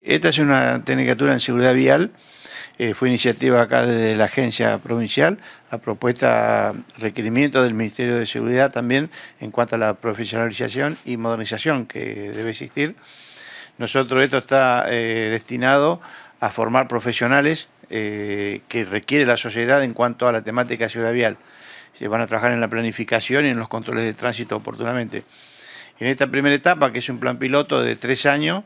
Esta es una tecnicatura en seguridad vial. Eh, fue iniciativa acá desde la agencia provincial, a propuesta, requerimiento del Ministerio de Seguridad también en cuanto a la profesionalización y modernización que debe existir. Nosotros esto está eh, destinado a formar profesionales eh, que requiere la sociedad en cuanto a la temática de seguridad vial. Se van a trabajar en la planificación y en los controles de tránsito oportunamente. En esta primera etapa, que es un plan piloto de tres años,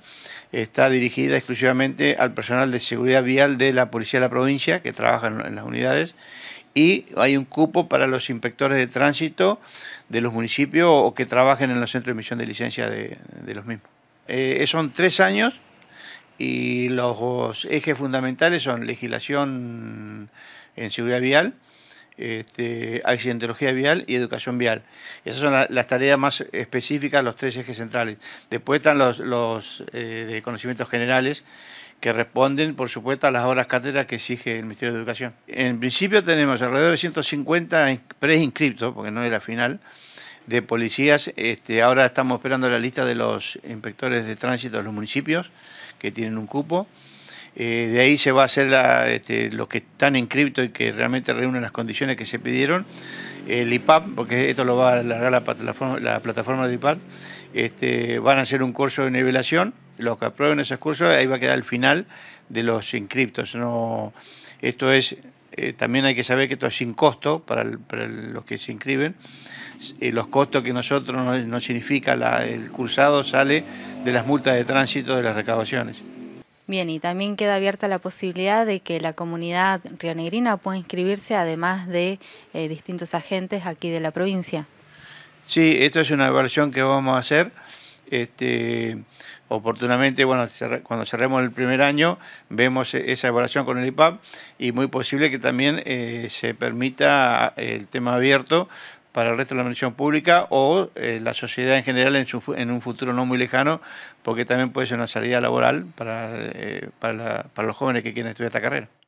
está dirigida exclusivamente al personal de seguridad vial de la Policía de la Provincia, que trabaja en las unidades, y hay un cupo para los inspectores de tránsito de los municipios o que trabajen en los centros de emisión de licencia de, los mismos. Eh, son tres años y los ejes fundamentales son legislación en seguridad vial, este, accidentología vial y educación vial. Esas son las tareas más específicas, los tres ejes centrales. Después están los, eh, de conocimientos generales que responden, por supuesto, a las horas cátedras que exige el Ministerio de Educación. En principio tenemos alrededor de 150 preinscriptos, porque no es la final, de policías. Este, ahora estamos esperando la lista de los inspectores de tránsito de los municipios, que tienen un cupo. Eh, de ahí se va a hacer este, los que están en cripto y que realmente reúnen las condiciones que se pidieron. El IPAP, porque esto lo va a alargar la plataforma, la plataforma del IPAP, este, van a hacer un curso de nivelación. Los que aprueben esos cursos, ahí va a quedar el final de los inscriptos. esto es eh, también hay que saber que esto es sin costo para, los que se inscriben. Eh, los costos que nosotros no, significa el cursado sale de las multas de tránsito de las recaudaciones. Bien, y también queda abierta la posibilidad de que la comunidad rionegrina pueda inscribirse, además de eh, distintos agentes aquí de la provincia. Sí, esto es una evaluación que vamos a hacer. Este, oportunamente, bueno, cuando cerremos el primer año, vemos e, esa evaluación con el IPAP y muy posible que también eh, se permita eh, el tema abierto para el resto de la administración pública o eh, la sociedad en general en, un futuro no muy lejano, porque también puede ser una salida laboral para, eh, para los jóvenes que quieren estudiar esta carrera.